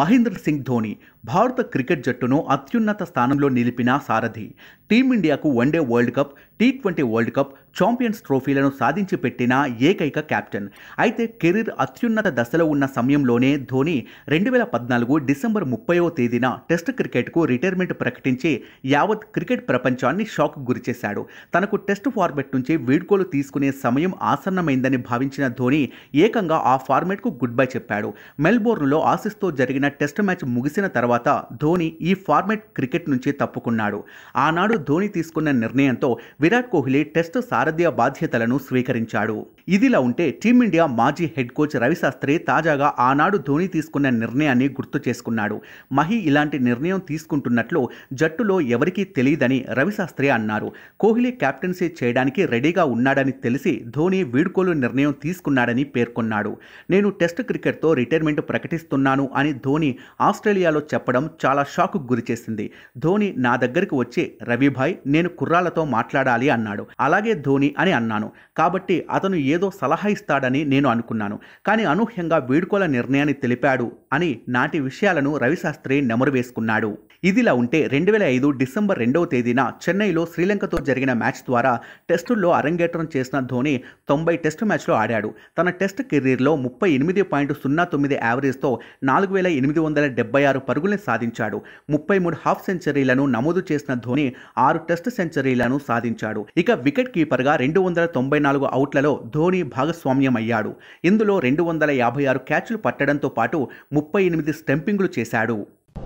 మహేంద్ర సింగ్ ధోని భారత క్రికెట్ జట్టును అత్యున్నత స్థానంలో నిలిపిన సారథి టీమిండియాకు one day world cup T twenty world cup champions ట్రోఫీలను సాధించి పెట్టిన ఏకైక క్యాప్టెన్ అయితే కెరీర్ అత్యున్నత దశలో ఉన్న సమయంలోనే ధోని రెండు వేల పద్నాలుగు డిసెంబర్ ముప్పైవ తేదీన టెస్ట్ క్రికెట్కు రిటైర్మెంట్ ప్రకటించి యావత్ క్రికెట్ ప్రపంచాన్ని షాక్ గురిచేశాడు తనకు టెస్ట్ ఫార్మెట్ నుంచి వీడ్కోలు తీసుకునే సమయం ఆసన్నమైందని భావించిన ధోని ఏకంగా ఆ ఫార్మెట్కు గుడ్ బై చెప్పాడు మెల్బోర్న్లో ఆసిస్తో జరిగిన జరిగిన టెస్ట్ మ్యాచ్ ముగిసిన తర్వాత ధోని ఈ ఫార్మేట్ క్రికెట్ నుంచి తప్పుకున్నాడు ఆనాడు ధోని తీసుకున్న నిర్ణయంతో విరాట్ కోహ్లీ టెస్ట్ సారథ్య బాధ్యతలను స్వీకరించాడు ఇదిలా ఉంటే టీమిండియా మాజీ హెడ్ కోచ్ రవిశాస్త్రి తాజాగా ఆనాడు ధోని తీసుకున్న నిర్ణయాన్ని గుర్తు చేసుకున్నాడు మహి ఇలాంటి నిర్ణయం తీసుకుంటున్నట్లు జట్టులో ఎవరికీ తెలియదని రవిశాస్త్రి అన్నారు కోహ్లీ కెప్టెన్సీ చేయడానికి రెడీగా ఉన్నాడని తెలిసి ధోని వీడ్కోలు నిర్ణయం తీసుకున్నాడని పేర్కొన్నాడు నేను టెస్ట్ క్రికెట్తో రిటైర్మెంట్ ప్రకటిస్తున్నాను అని ధోని ఆస్ట్రేలియాలో చెప్పడం చాలా షాక్కు గురిచేసింది ధోని నా దగ్గరికి వచ్చి రవిభాయ్ నేను కుర్రాలతో మాట్లాడాలి అన్నాడు అలాగే ధోని అని అన్నాను కాబట్టి అతను ఏదో సలహా ఇస్తాడని నేను అనుకున్నాను కానీ అనూహ్యంగా వీడుకోల నిర్ణయాన్ని తెలిపాడు అని నాటి విషయాలను రవిశాస్త్రి నెమరు వేసుకున్నాడు ఇదిలా ఉంటే రెండు వేల ఐదు డిసెంబర్ రెండవ తేదీన చెన్నైలో శ్రీలంకతో జరిగిన మ్యాచ్ ద్వారా టెస్టుల్లో అరంగేట్రం చేసిన ధోని తొంభై టెస్టు మ్యాచ్లో ఆడాడు తన టెస్ట్ కెరీర్లో ముప్పై ఎనిమిది పాయింట్ సున్నా తొమ్మిది యావరేజ్తో నాలుగు వేల ఎనిమిది వందల డెబ్బై ఆరు పరుగుల్ని సాధించాడు ముప్పై మూడు హాఫ్ సెంచరీలను నమోదు చేసిన ధోని ఆరు టెస్ట్ సెంచరీలను సాధించాడు ఇక వికెట్ కీపర్గా రెండు వందల తొంభై నాలుగు అవుట్లలో ధోని భాగస్వామ్యం అయ్యాడు ఇందులో రెండు వందల యాభై ఆరు క్యాచ్లు పట్టడంతో పాటు ముప్పై ఎనిమిది స్టెంపింగ్లు చేశాడు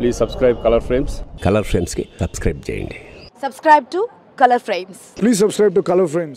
please subscribe colour frames colour ఫ్రేమ్స్కి సబ్స్క్రైబ్ చేయండి subscribe to colour frames please subscribe to colour frames